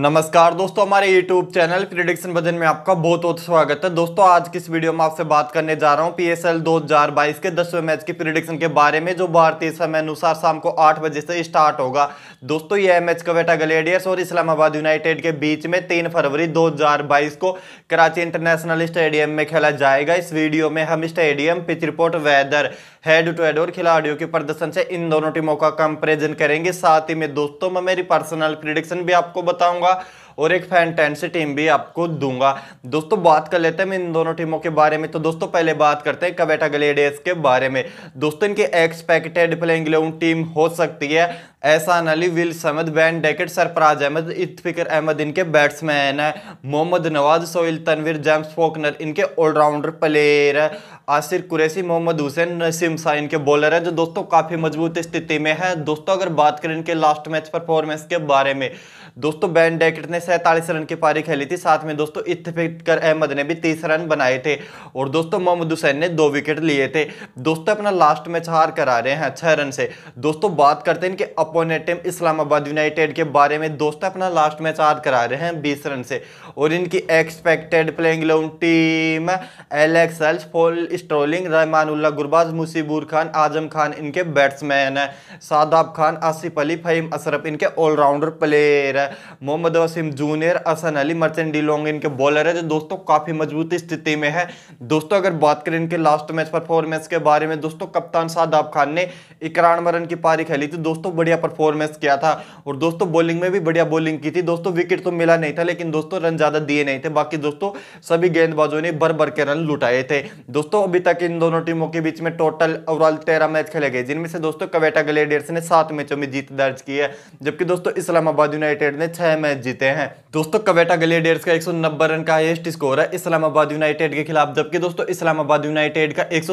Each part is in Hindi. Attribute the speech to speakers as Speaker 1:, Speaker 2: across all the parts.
Speaker 1: नमस्कार दोस्तों हमारे YouTube चैनल प्रिडिक्शन भजन में आपका बहुत बहुत स्वागत है दोस्तों आज की इस वीडियो में आपसे बात करने जा रहा हूं हजार बाईस के दसवें मैच के प्रिडिक्शन के बारे में जो भारतीय समय अनुसार शाम को आठ बजे से स्टार्ट होगा दोस्तों यह मैच कवेटा ग्लेडियर्स और इस्लामाबाद यूनाइटेड के बीच में तीन फरवरी दो को कराची इंटरनेशनल स्टेडियम में खेला जाएगा इस वीडियो में हम stadium pitch report weather head to head और खिलाड़ियों के प्रदर्शन से इन दोनों टीमों का कंपेरिजन करेंगे साथ ही में दोस्तों मैं मेरी पर्सनल प्रिडिक्शन भी आपको बताऊंगा दूंगा और एक फैंटेंसी टीम भी आपको दूंगा दोस्तों बात कर लेते हैं मैं इन दोनों टीमों के बारे में तो दोस्तों पहले बात करते हैं कवेटा ग्लेडियस के बारे में दोस्तों इनके एक्सपेक्टेड प्लेइंग इलेवन टीम हो सकती है Ehsan Ali Will Smeed Ben Duckett Sarfaraz Ahmed Iftikhar Ahmed इनके बैट्समैन है मोहम्मद नवाज सोहिल तनवीर जेम्स फोकनर इनके ऑलराउंडर प्लेयर है आसिर कुरैसी मोहम्मद हुसैन नसीम शाह इनके बॉलर है जो दोस्तों काफ़ी मजबूत स्थिति में है दोस्तों अगर बात करें इनके लास्ट मैच परफॉर्मेंस के बारे में दोस्तों बैन डेकेट ने सैंतालीस रन की पारी खेली थी साथ में दोस्तों इतफिकर अहमद ने भी तीस रन बनाए थे और दोस्तों मोहम्मद हुसैन ने दो विकेट लिए थे दोस्तों अपना लास्ट मैच हार करा रहे हैं छः रन से दोस्तों बात करते हैं इनके अपोनेट टीम इस्लामाबाद यूनाइटेड के बारे में दोस्तों अपना लास्ट मैच हार करा रहे हैं बीस रन से और इनकी expected playing eleven team Alex Hales Paul Stirling Rahmanullah Gurbaz Mujibur Khan Azam Khan इनके बैट्समैन है सादाब खान आसिफ अली फहीम अशरफ इनके ऑलराउंडर प्लेयर है मोहम्मद वसीम जूनियर असन अली मर्चेंट डिलोंग इनके बॉलर है जो दोस्तों काफ़ी मजबूत स्थिति में है दोस्तों अगर बात करें इनके लास्ट मैच परफॉर्मेंस के बारे में दोस्तों कप्तान सादाब खान ने इकरान मरन की पारी खेली थी दोस्तों बढ़िया परफॉर्मेंस किया था और दोस्तों बॉलिंग में भी बढ़िया बॉलिंग की थी दोस्तों विकेट तो मिला नहीं था लेकिन दोस्तों रन ज़्यादा दिए नहीं थे बाकी दोस्तों सभी गेंदबाजों ने भर भर के रन लुटाए थे दोस्तों अभी तक इन दोनों टीमों के बीच में टोटल ओवरऑल तेरह मैच खेले गए जिनमें से दोस्तों कवेटा ग्लेडियर्स ने सात मैचों में जीत दर्ज की है जबकि दोस्तों इस्लामाबाद यूनाइटेड ने छह मैच मैच जीते हैं दोस्तों कवेटा ग्लेडियर्स का 190 रन का हाइस्ट स्कोर है इस्लामाबाद यूनाइटेड के खिलाफ जबकि दोस्तों इस्लामाबाद यूनाइटेड का एक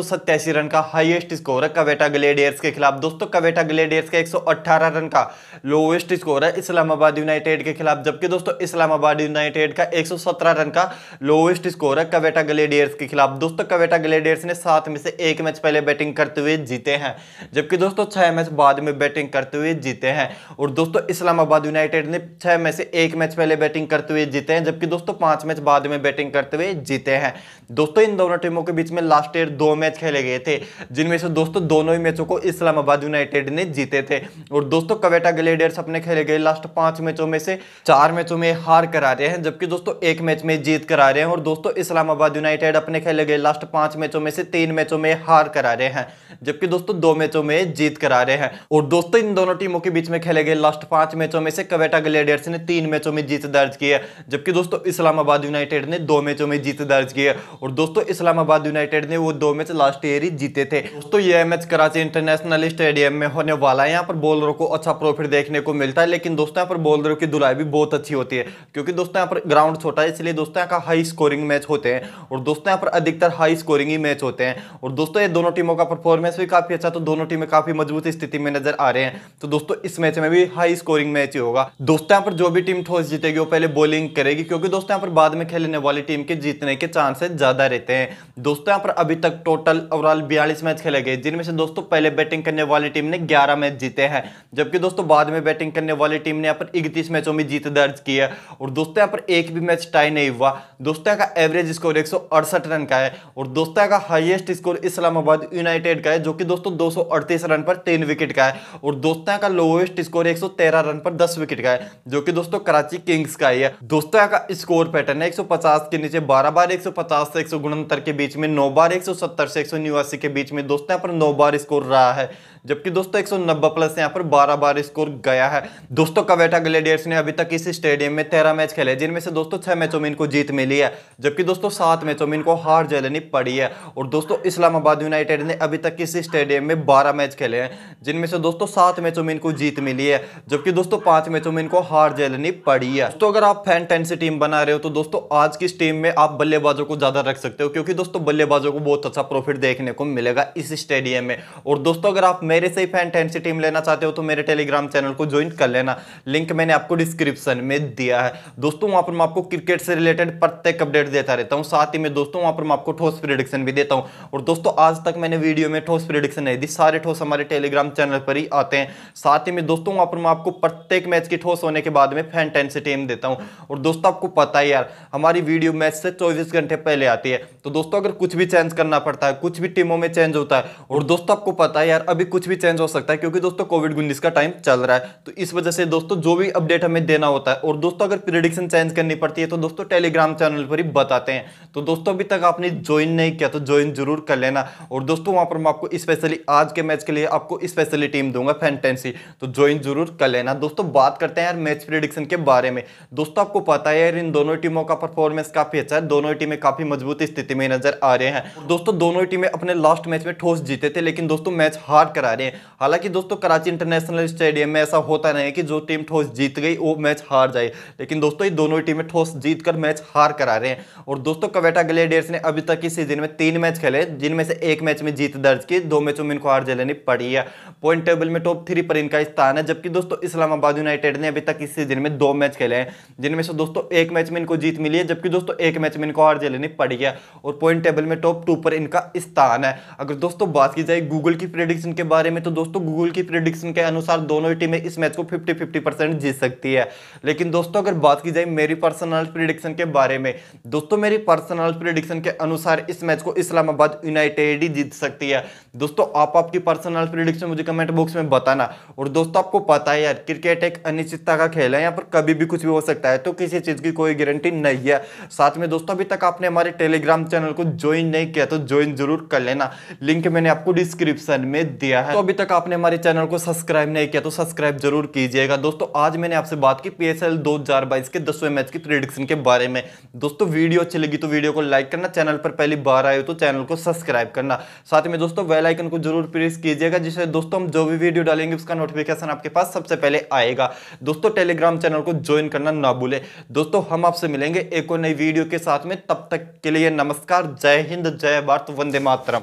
Speaker 1: रन का हाइएस्ट स्कोर है कवेटा ग्लेडियर्स के खिलाफ दोस्तों कवेटा ग्लेडियर्स का 118 रन का लोवेस्ट स्कोर है इस्लामाबाद यूनाइटेड के खिलाफ जबकि दोस्तों इस्लामाबाद यूनाइटेड का सत्रह रन का लोवेस्ट स्कोर है कवेटा ग्लेडियर्स के खिलाफ दोस्तों कवेटा ग्लेडियर्स ने सात में से एक मैच पहले बैटिंग करते हुए जीते हैं जबकि दोस्तों छह मैच बाद में बैटिंग करते हुए जीते हैं और दोस्तों इस्लामाबाद यूनाइटेड ने छह में से एक मैच पहले बैटिंग करते हुए जीते हैं जबकि दोस्तों पांच मैच बाद में बैटिंग करते हुए जीते हैं दोस्तों इन दोनों टीमों के बीच में लास्ट ईयर दो मैच खेले गए थे जिनमें से दोस्तों दोनों ही मैचों को इस्लामाबाद यूनाइटेड ने जीते थे और दोस्तों कवेटा ग्लेडियर्स अपने खेले गए लास्ट पांच मैचों में से चार मैचों में हार करा रहे हैं जबकि दोस्तों एक मैच में जीत करा रहे हैं और दोस्तों इस्लामाबाद यूनाइटेड अपने खेले गए लास्ट पांच मैचों में से तीन मैचों में हार करा रहे हैं जबकि दोस्तों दो मैचों में जीत करा रहे हैं और दोस्तों इन दोनों टीमों के बीच में खेले गए लास्ट पांच मैचों में से कवेटा ग्लेडियर्स ने तीन मैचों में जीत दर्ज की है जबकि दोस्तों इस्लामाबाद यूनाइटेड ने दो मैचों में जीत दर्ज की है और दोस्तों इस्लामाबाद यूनाइटेड ने वो दो मैच लास्ट ईयर ही जीते थे दोस्तों ये मैच कराची इंटरनेशनल स्टेडियम में होने वाला है यहाँ पर बॉलरों को अच्छा प्रॉफिट देखने को मिलता है लेकिन दोस्तों यहाँ पर बॉलरों की धुलाई भी बहुत अच्छी होती है क्योंकि दोस्तों यहाँ पर ग्राउंड छोटा है इसलिए दोस्तों यहाँ का हाई स्कोरिंग मैच होते हैं और दोस्तों यहाँ पर अधिकतर हाई स्कोरिंग ही मैच होते हैं और दोस्तों ये दोनों टीमों का परफॉर्मेंस भी काफी अच्छा तो दोनों टीमें काफी मजबूत स्थिति में नजर आ रहे हैं तो दोस्तों इस मैच में भी हाई स्कोरिंग मैच ही होगा दोस्तों यहाँ पर जो भी टीम ठोस जीतेगी पहले बॉलिंग करेगी क्योंकि दोस्तों यहाँ पर बाद में खेलने वाली टीम के जीतने के चांसेस ज़्यादा रहते हैं दोस्तों यहाँ पर अभी तक टोटल ओवरऑल बयालीस मैच खेले गए जिनमें से दोस्तों पहले बैटिंग करने वाली टीम ने ग्यारह मैच जीते हैं जबकि दोस्तों बाद में बैटिंग करने वाली टीम ने यहाँ पर इकतीस मैचों में जीत दर्ज की है और दोस्तों यहाँ पर एक भी मैच टाई नहीं हुआ दोस्तों यहाँ का एवरेज स्कोर एक रन का है और दोस्तों यहाँ का हाइएस्ट स्कोर इस्लामाबाद यूनाइटेड का है जो कि दोस्तों दो रन पर तीन विकेट का है और दोस्तों का लोएस्ट स्कोर एक रन पर दस विकेट का है जो कि दोस्तों कराची किंग्स 26 है दोस्तों का स्कोर पैटर्न है 150 के नीचे 12 बार 150 से एक के बीच में नौ बार 170 से एक के बीच में दोस्तों यहाँ पर नौ बार स्कोर रहा है जबकि दोस्तों एक प्लस यहाँ पर बारह बार स्कोर गया है दोस्तों कवेटा ग्लेडियर्स ने अभी तक इस स्टेडियम में तेरह मैच खेले जिनमें से दोस्तों छह मैचों में इनको जीत मिली है जबकि दोस्तों सात मैचों में इनको हार झेलनी पड़ी है और दोस्तों इस्लामाबाद यूनाइटेड ने अभी तक इस स्टेडियम में बारह मैच खेले हैं जिनमें से दोस्तों सात मैचों में इनको जीत मिली है जबकि दोस्तों पांच मैचों में इनको हार झेलनी पड़ी है तो अगर आप फैन टेन से टीम बना रहे हो तो दोस्तों आज की टीम में आप बल्लेबाजों को ज्यादा रख सकते हो क्योंकि दोस्तों बल्लेबाजों को बहुत अच्छा प्रॉफिट देखने को मिलेगा इस स्टेडियम में और दोस्तों अगर आप मेरे से ही फैन टेंसी टीम लेना चाहते हो तो मेरे टेलीग्राम चैनल को ज्वाइन कर लेना लिंक मैंने आपको डिस्क्रिप्शन में दिया है दोस्तों वहाँ पर मैं आपको क्रिकेट से रिलेटेड प्रत्येक अपडेट देता रहता हूँ साथ ही में दोस्तों वहाँ पर मैं आपको ठोस प्रिडिक्शन भी देता हूँ और दोस्तों आज तक मैंने वीडियो में ठोस प्रिडिक्शन नहीं दी सारे ठोस हमारे टेलीग्राम चैनल पर ही आते हैं साथ ही में दोस्तों वहाँ पर मैं आपको प्रत्येक मैच की ठोस होने के बाद में फैन टेंसी टीम देता हूँ और दोस्तों आपको पता है यार हमारी वीडियो मैच से चौबीस घंटे पहले आती है तो दोस्तों अगर कुछ भी चेंज करना पड़ता है कुछ भी टीमों में चेंज होता है और दोस्तों आपको पता है यार अभी कुछ कुछ भी चेंज हो सकता है क्योंकि दोस्तों कोविड उन्नीस का टाइम चल रहा है तो इस वजह से दोस्तों जो भी अपडेट हमें देना होता है और दोस्तों अगर प्रिडिक्शन चेंज करनी पड़ती है तो दोस्तों टेलीग्राम चैनल पर ही बताते हैं तो दोस्तों अभी तक आपने ज्वाइन नहीं किया तो ज्वाइन जरूर कर लेना और दोस्तों वहां पर मैं आपको स्पेशली आज के मैच के लिए आपको स्पेशली टीम दूंगा फैंटेंसी तो ज्वाइन जरूर कर लेना दोस्तों बात करते हैं यार मैच प्रिडिक्शन के बारे में दोस्तों आपको पता है यार इन दोनों टीमों का परफॉर्मेंस काफी अच्छा है दोनों टीमें काफी मजबूत स्थिति में नजर आ रहे हैं दोस्तों दोनों टीमें अपने लास्ट मैच में ठोस जीते थे लेकिन दोस्तों मैच हार कराया जा रहे हैं हालांकि दोस्तों कराची इंटरनेशनल स्टेडियम में ऐसा होता नहीं है कि जो टीम ठोस जीत गई वो मैच हार जाए लेकिन दोस्तों ये दोनों टीमें ठोस जीत कर मैच हार करा रहे हैं और दोस्तों कवेटा ग्लेडियर्स ने अभी तक इस सीजन में तीन मैच खेले जिनमें से एक मैच में जीत दर्ज की दो मैचों में इनको हार झेलनी पड़ी है पॉइंट टेबल में टॉप थ्री पर इनका स्थान है जबकि दोस्तों इस्लामाबाद यूनाइटेड ने अभी तक इस सीजन में दो मैच खेले हैं जिनमें से दोस्तों एक मैच में इनको जीत मिली है जबकि दोस्तों एक मैच में इनको हार झेलनी पड़ी है और पॉइंट टेबल में टॉप टू पर इनका स्थान है अगर दोस्तों बात की जाए गूगल की प्रेडिक्शन के बाद बारे में तो दोस्तों गूगल की प्रिडिक्शन के अनुसार दोनों ही टीमें इस मैच को 50 50 परसेंट जीत सकती है लेकिन दोस्तों अगर बात की जाए मेरी पर्सनल प्रिडिक्शन के बारे में दोस्तों मेरी पर्सनल प्रिडिक्शन के अनुसार इस मैच को इस्लामाबाद यूनाइटेड ही जीत सकती है दोस्तों आप आपकी पर्सनल प्रिडिक्शन मुझे कमेंट बॉक्स में बताना और दोस्तों आपको पता है यार क्रिकेट एक अनिश्चितता का खेल है यहाँ पर कभी भी कुछ भी हो सकता है तो किसी चीज़ की कोई गारंटी नहीं है साथ में दोस्तों अभी तक आपने हमारे टेलीग्राम चैनल को ज्वाइन नहीं किया तो ज्वाइन जरूर कर लेना लिंक मैंने आपको डिस्क्रिप्शन में दिया है तो अभी तक आपने हमारे चैनल को सब्सक्राइब नहीं किया तो सब्सक्राइब जरूर कीजिएगा दोस्तों आज मैंने आपसे बात की पी हजार बाईस के दसवें मैच की प्रिडिक्शन के बारे में दोस्तों वीडियो अच्छी लगी तो वीडियो को लाइक करना चैनल पर पहली बार आए तो चैनल को सब्सक्राइब करना साथ में दोस्तों वेल आइकन को जरूर प्रेस कीजिएगा जिससे दोस्तों हम जो भी वीडियो डालेंगे उसका नोटिफिकेशन आपके पास सबसे पहले आएगा दोस्तों टेलीग्राम चैनल को ज्वाइन करना ना भूले दोस्तों हम आपसे मिलेंगे एक और नई वीडियो के साथ में तब तक के लिए नमस्कार जय हिंद जय भारत वंदे मातरम